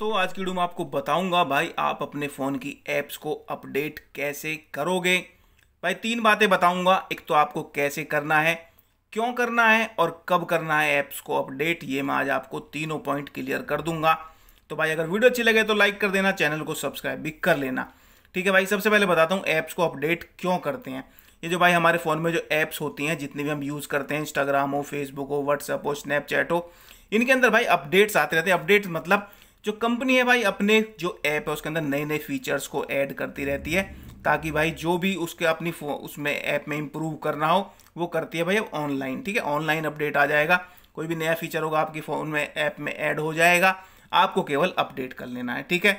तो आज की वीडियो में आपको बताऊंगा भाई आप अपने फ़ोन की ऐप्स को अपडेट कैसे करोगे भाई तीन बातें बताऊंगा एक तो आपको कैसे करना है क्यों करना है और कब करना है ऐप्स को अपडेट ये मैं आज आपको तीनों पॉइंट क्लियर कर दूंगा तो भाई अगर वीडियो अच्छी लगे तो लाइक कर देना चैनल को सब्सक्राइब भी कर लेना ठीक है भाई सबसे पहले बताता हूँ ऐप्स को अपडेट क्यों करते हैं ये जो भाई हमारे फ़ोन में जो ऐप्स होती हैं जितनी भी हम यूज़ करते हैं इंस्टाग्राम हो फेसबुक हो व्हाट्सअप हो स्नैपचैट हो इनके अंदर भाई अपडेट्स आते रहते हैं अपडेट्स मतलब जो कंपनी है भाई अपने जो ऐप है उसके अंदर नए नए फीचर्स को ऐड करती रहती है ताकि भाई जो भी उसके अपनी उसमें ऐप में इम्प्रूव करना हो वो करती है भाई अब ऑनलाइन ठीक है ऑनलाइन अपडेट आ जाएगा कोई भी नया फीचर होगा आपकी फ़ोन में ऐप में ऐड हो जाएगा आपको केवल अपडेट कर लेना है ठीक है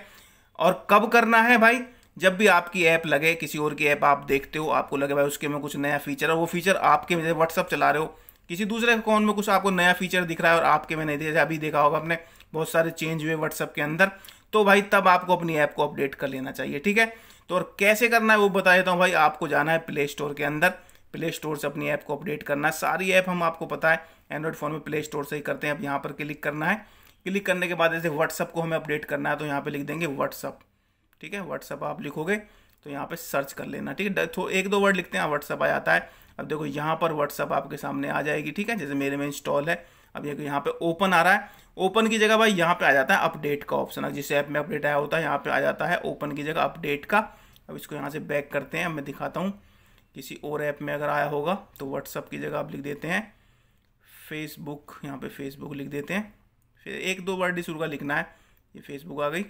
और कब करना है भाई जब भी आपकी ऐप लगे किसी और की ऐप आप देखते हो आपको लगे भाई उसके में कुछ नया फीचर है वो फीचर आपके जैसे व्हाट्सअप चला रहे हो किसी दूसरे फ़ोन में कुछ आपको नया फीचर दिख रहा है और आपके मैंने नहीं दिख अभी देखा होगा आपने बहुत सारे चेंज हुए व्हाट्सअप के अंदर तो भाई तब आपको अपनी ऐप को अपडेट कर लेना चाहिए ठीक है तो और कैसे करना है वो बता देता हूँ भाई आपको जाना है प्ले स्टोर के अंदर प्ले स्टोर से अपनी ऐप को अपडेट करना है सारी ऐप हम आपको पता है एंड्रॉयड फ़ोन में प्ले स्टोर से ही करते हैं अब यहाँ पर क्लिक करना है क्लिक करने के बाद जैसे व्हाट्सअप को हमें अपडेट करना है तो यहाँ पर लिख देंगे व्हाट्सअप ठीक है व्हाट्सअप आप लिखोगे तो यहाँ पर सर्च कर लेना ठीक है तो एक दो वर्ड लिखते हैं व्हाट्सअप आ जाता है अब देखो यहाँ पर व्हाट्सअप आपके सामने आ जाएगी ठीक है जैसे मेरे में इंस्टॉल है अब देखो यहाँ पे ओपन आ रहा है ओपन की जगह भाई यहाँ पे आ जाता है अपडेट का ऑप्शन जिस ऐप में अपडेट आया होता है यहाँ पे आ जाता है ओपन की जगह अपडेट का अब इसको यहाँ से बैक करते हैं मैं दिखाता हूँ किसी और ऐप में अगर आया होगा तो व्हाट्सअप की जगह आप लिख देते हैं फेसबुक यहाँ पे फेसबुक लिख देते हैं फिर एक दो वर्ड इस शुरू का लिखना है ये फेसबुक आ गई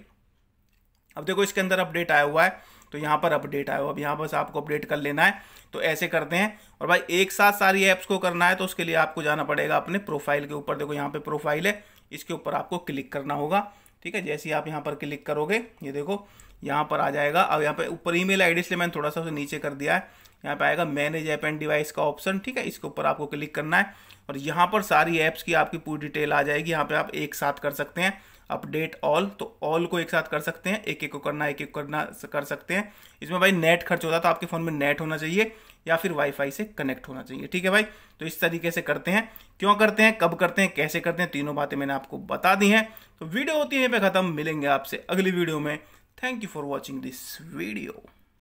अब देखो इसके अंदर अपडेट आया हुआ है तो यहाँ पर अपडेट आया हुआ अब यहाँ पर आपको अपडेट कर लेना है तो ऐसे करते हैं और भाई एक साथ सारी ऐप्स को करना है तो उसके लिए आपको जाना पड़ेगा अपने प्रोफाइल के ऊपर देखो यहाँ पर प्रोफाइल है इसके ऊपर आपको क्लिक करना होगा ठीक है जैसे ही आप यहाँ पर क्लिक करोगे ये देखो यहाँ पर आ जाएगा अब यहाँ पर ऊपर ई आईडी इसलिए मैंने थोड़ा सा उसे नीचे कर दिया है यहाँ पर आएगा मैनेज ऐप एंड डिवाइस का ऑप्शन ठीक है इसके ऊपर आपको क्लिक करना है और यहाँ पर सारी ऐप्स की आपकी पूरी डिटेल आ जाएगी यहाँ पे आप एक साथ कर सकते हैं अपडेट ऑल तो ऑल को एक साथ कर सकते हैं एक एक को करना एक एक करना कर सकते हैं इसमें भाई नेट खर्च होता है तो आपके फ़ोन में नेट होना चाहिए या फिर वाईफाई से कनेक्ट होना चाहिए ठीक है भाई तो इस तरीके से करते हैं क्यों करते हैं कब करते हैं कैसे करते हैं तीनों बातें मैंने आपको बता दी हैं तो वीडियो होती है पे ख़त्म मिलेंगे आपसे अगली वीडियो में thank you for watching this video